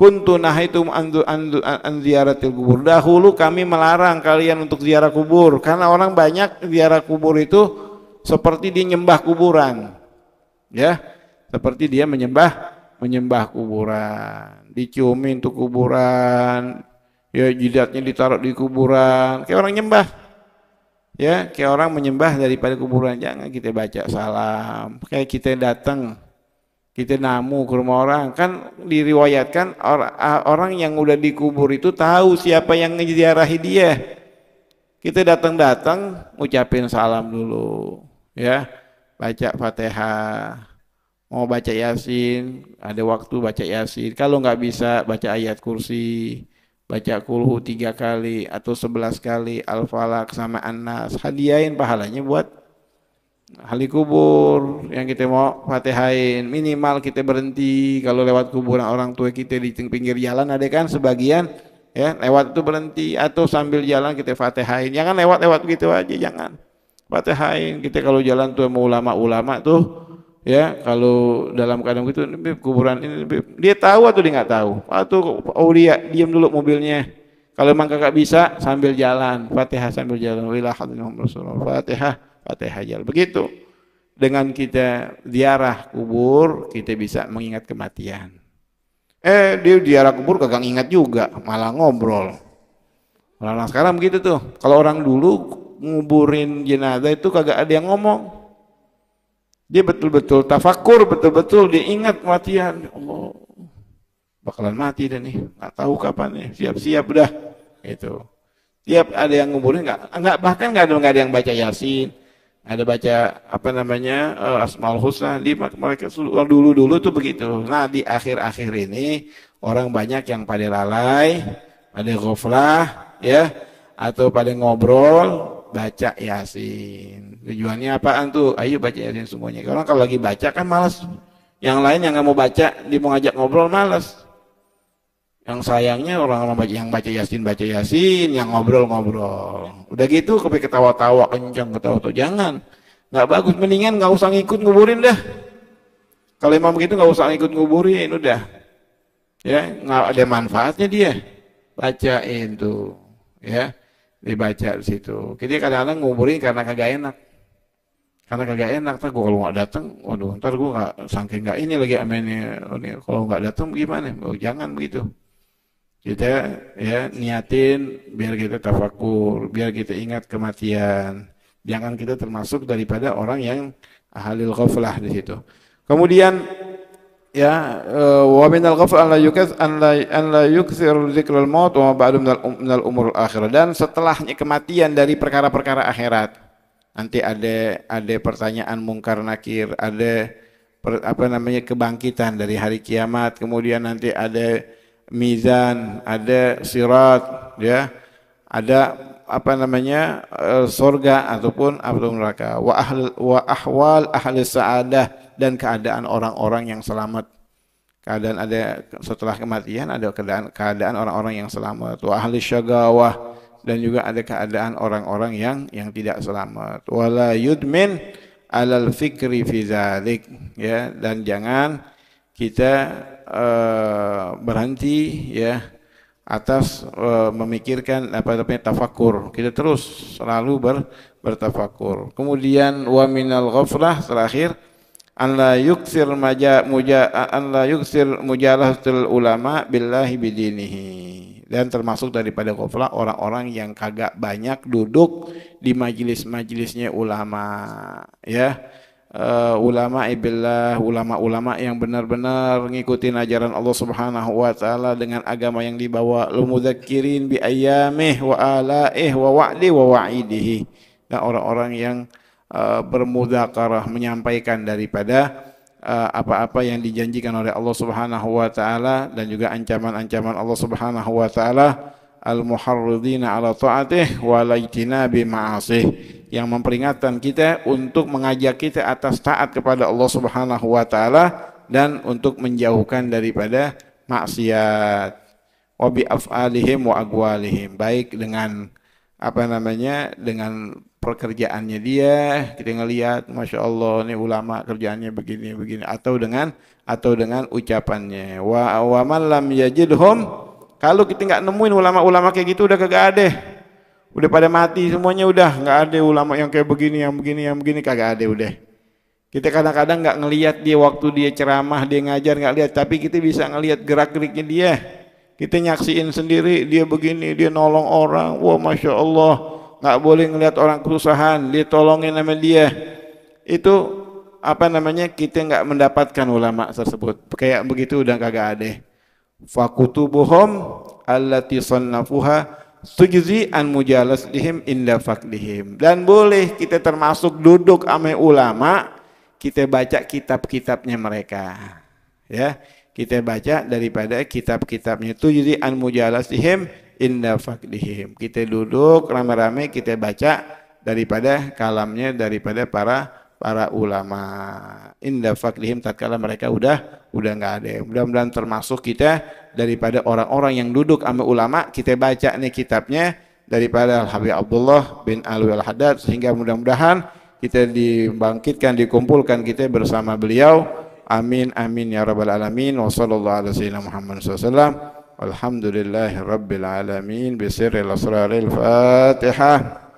kuntu nahaitum an ziaratil kubur. Dahulu kami melarang kalian untuk ziarah kubur karena orang banyak ziarah kubur itu seperti dia nyembah kuburan. Ya, seperti dia menyembah menyembah kuburan, diciumin tuh kuburan, ya jidatnya ditaruh di kuburan, kayak orang nyembah. Ya, kayak orang menyembah daripada kuburan. Jangan kita baca salam, kayak kita datang kita namu ke rumah orang kan diriwayatkan or orang yang udah dikubur itu tahu siapa yang ngejarahi dia kita datang-datang ngucapin salam dulu ya baca fatihah mau baca yasin ada waktu baca yasin kalau nggak bisa baca ayat kursi baca kulhu tiga kali atau sebelas kali al-falak sama anas hadiahin pahalanya buat ahli kubur yang kita mau fatihain minimal kita berhenti kalau lewat kuburan orang tua kita di pinggir jalan ada kan sebagian ya lewat itu berhenti atau sambil jalan kita fatihain jangan lewat-lewat gitu aja jangan fatihain kita kalau jalan tuh mau ulama-ulama tuh ya kalau dalam keadaan gitu kuburan ini dia tahu atau dia nggak tahu atau oh dia diam dulu mobilnya kalau emang kakak bisa sambil jalan fatihah sambil jalan wilah fatihah Fatih Hajar. Begitu. Dengan kita diarah kubur, kita bisa mengingat kematian. Eh, dia diarah kubur kagak ingat juga, malah ngobrol. nah, sekarang begitu tuh. Kalau orang dulu nguburin jenazah itu kagak ada yang ngomong. Dia betul-betul tafakur, betul-betul dia ingat kematian. Ya Allah, bakalan mati dah nih. Nggak tahu kapan nih, siap-siap dah. Itu. Tiap ada yang nguburin, nggak, nggak bahkan nggak ada, nggak ada yang baca yasin, ada baca apa namanya uh, Asmaul Husna di mereka dulu-dulu tuh begitu. Nah, di akhir-akhir ini orang banyak yang pada lalai, pada goflah ya atau pada ngobrol baca Yasin. Tujuannya apaan tuh? Ayo baca Yasin semuanya. Orang kalau lagi baca kan malas. Yang lain yang nggak mau baca, dia mau ngajak ngobrol malas. Yang sayangnya orang-orang baca yang baca Yasin baca Yasin, yang ngobrol-ngobrol. Udah gitu kepe ketawa-tawa kencang ketawa-tawa jangan. Nggak bagus mendingan nggak usah ngikut nguburin dah. Kalau emang begitu nggak usah ngikut nguburin udah. Ya, nggak ada manfaatnya dia. baca itu ya. Dibaca di situ. Jadi kadang-kadang nguburin karena kagak enak. Karena kagak enak, tuh gue kalau nggak datang, waduh, ntar gue nggak saking nggak ini lagi amennya, kalau nggak datang gimana? Oh, jangan begitu kita ya niatin biar kita tafakur, biar kita ingat kematian. Jangan kita termasuk daripada orang yang ahlil ghaflah di situ. Kemudian ya eh, wa min al ghafl an la yukaz an la an la yukthir dzikrul maut wa ba'du min al um, umur al akhir dan setelahnya kematian dari perkara-perkara akhirat. Nanti ada ada pertanyaan mungkar nakir, ada per, apa namanya kebangkitan dari hari kiamat, kemudian nanti ada mizan, ada sirat, ya, ada apa namanya eh, sorga surga ataupun abdul neraka. Wa, ahl, wa ahwal ahli saadah dan keadaan orang-orang yang selamat. Keadaan ada setelah kematian ada keadaan keadaan orang-orang yang selamat. Wa ahli syagawah dan juga ada keadaan orang-orang yang yang tidak selamat. Wala yudmin alal fikri fi ya dan jangan kita Eh, berhenti ya atas uh, memikirkan apa namanya tafakur. Kita terus selalu ber, bertafakur. Kemudian wa minal ghaflah terakhir an la yuksir maja muja an la yuksir mujalahatul ulama billahi bidinihi dan termasuk daripada ghaflah orang-orang yang kagak banyak duduk di majelis-majelisnya ulama ya uh, ulama ibillah, ulama-ulama yang benar-benar ngikutin ajaran Allah Subhanahu wa taala dengan agama yang dibawa lu mudzakirin bi ayyamih wa alaih wa wa'di wa wa'idihi. Dan orang-orang yang uh, eh, bermudzakarah menyampaikan daripada eh, apa-apa uh, yang dijanjikan oleh Allah Subhanahu wa taala dan juga ancaman-ancaman Allah Subhanahu wa taala al-muharridina ala ta'atih wa bi maasi yang memperingatkan kita untuk mengajak kita atas taat kepada Allah Subhanahu wa taala dan untuk menjauhkan daripada maksiat. Wa bi af'alihim wa aqwalihim. Baik dengan apa namanya? dengan pekerjaannya dia, kita ngelihat Masya Allah ini ulama kerjaannya begini begini atau dengan atau dengan ucapannya. Wa wa man lam yajidhum kalau kita nggak nemuin ulama-ulama kayak gitu udah kagak ada Udah pada mati semuanya udah, nggak ada ulama yang kayak begini, yang begini, yang begini kagak ada udah. Kita kadang-kadang nggak -kadang ngelihat dia waktu dia ceramah, dia ngajar nggak lihat, tapi kita bisa ngelihat gerak-geriknya dia. Kita nyaksiin sendiri dia begini, dia nolong orang, wah masya Allah nggak boleh ngelihat orang kesusahan, dia tolongin nama dia. Itu apa namanya kita nggak mendapatkan ulama tersebut. Kayak begitu udah kagak ada. Fakutubuhum allati sannafuha tujuzi an mujalaslihim inda Faklihim Dan boleh kita termasuk duduk ame ulama, kita baca kitab-kitabnya mereka. Ya, kita baca daripada kitab-kitabnya itu jadi an mujalasihim inda Faklihim Kita duduk rame-rame kita baca daripada kalamnya daripada para para ulama. Inda faklihim tatkala mereka udah udah nggak ada. Mudah-mudahan termasuk kita daripada orang-orang yang duduk sama ulama kita baca nih kitabnya daripada Al Habib Abdullah bin Alwi Al Haddad sehingga mudah-mudahan kita dibangkitkan dikumpulkan kita bersama beliau. Amin amin ya rabbal alamin wa sallallahu ala sayyidina Muhammad sallallahu alhamdulillahi rabbil alamin bi sirril Fatihah.